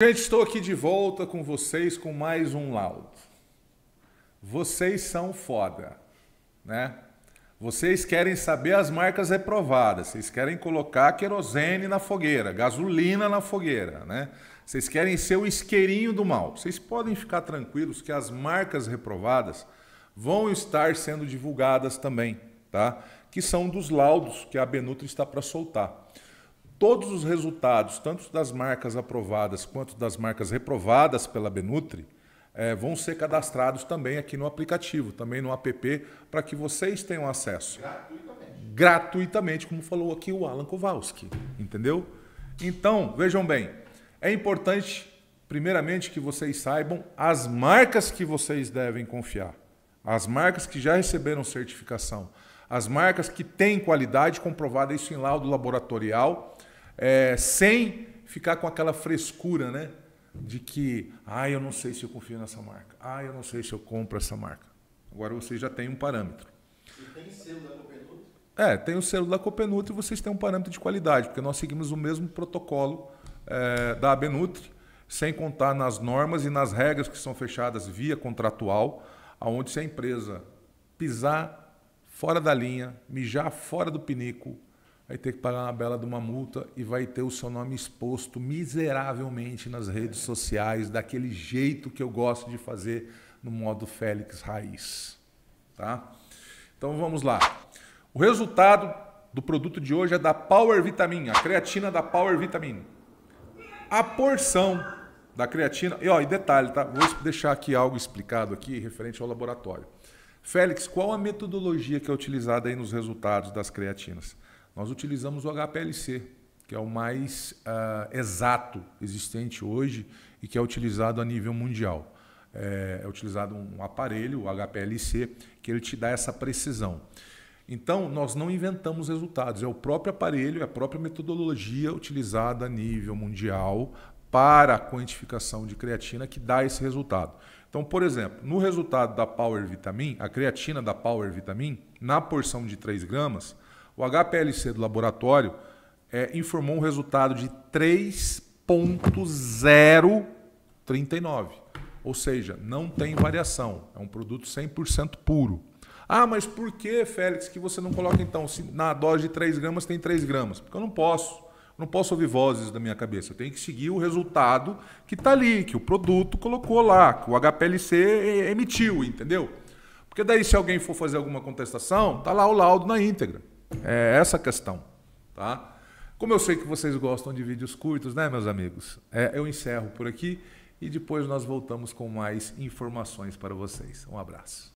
Gente, estou aqui de volta com vocês com mais um laudo. Vocês são foda, né? Vocês querem saber as marcas reprovadas, vocês querem colocar querosene na fogueira, gasolina na fogueira, né? Vocês querem ser o isqueirinho do mal. Vocês podem ficar tranquilos que as marcas reprovadas vão estar sendo divulgadas também, tá? Que são dos laudos que a Benutri está para soltar todos os resultados, tanto das marcas aprovadas quanto das marcas reprovadas pela Benutri, é, vão ser cadastrados também aqui no aplicativo, também no app, para que vocês tenham acesso. Gratuitamente. Gratuitamente, como falou aqui o Alan Kowalski, entendeu? Então, vejam bem, é importante, primeiramente, que vocês saibam as marcas que vocês devem confiar, as marcas que já receberam certificação, as marcas que têm qualidade comprovada, isso em laudo laboratorial, é, sem ficar com aquela frescura, né? De que, ah, eu não sei se eu confio nessa marca, ah, eu não sei se eu compro essa marca. Agora você já tem um parâmetro. E tem selo da Copenutri? É, tem o selo da Copenuto e vocês têm um parâmetro de qualidade, porque nós seguimos o mesmo protocolo é, da Abenutri, sem contar nas normas e nas regras que são fechadas via contratual, aonde se a empresa pisar fora da linha, mijar fora do pinico, vai ter que pagar uma bela de uma multa e vai ter o seu nome exposto miseravelmente nas redes sociais, daquele jeito que eu gosto de fazer no modo Félix Raiz. Tá? Então vamos lá. O resultado do produto de hoje é da Power Vitamin, a creatina da Power Vitamin. A porção da creatina. E, ó, e detalhe, tá? Vou deixar aqui algo explicado aqui referente ao laboratório. Félix, qual a metodologia que é utilizada aí nos resultados das creatinas? nós utilizamos o HPLC, que é o mais uh, exato existente hoje e que é utilizado a nível mundial. É, é utilizado um aparelho, o HPLC, que ele te dá essa precisão. Então, nós não inventamos resultados, é o próprio aparelho, é a própria metodologia utilizada a nível mundial para a quantificação de creatina que dá esse resultado. Então, por exemplo, no resultado da Power Vitamin, a creatina da Power Vitamin, na porção de 3 gramas, o HPLC do laboratório é, informou um resultado de 3,039. Ou seja, não tem variação. É um produto 100% puro. Ah, mas por que, Félix, que você não coloca então, se na dose de 3 gramas tem 3 gramas? Porque eu não posso. Eu não posso ouvir vozes da minha cabeça. Eu tenho que seguir o resultado que está ali, que o produto colocou lá, que o HPLC emitiu, entendeu? Porque daí, se alguém for fazer alguma contestação, está lá o laudo na íntegra. É essa a questão, tá? Como eu sei que vocês gostam de vídeos curtos, né, meus amigos? É, eu encerro por aqui e depois nós voltamos com mais informações para vocês. Um abraço.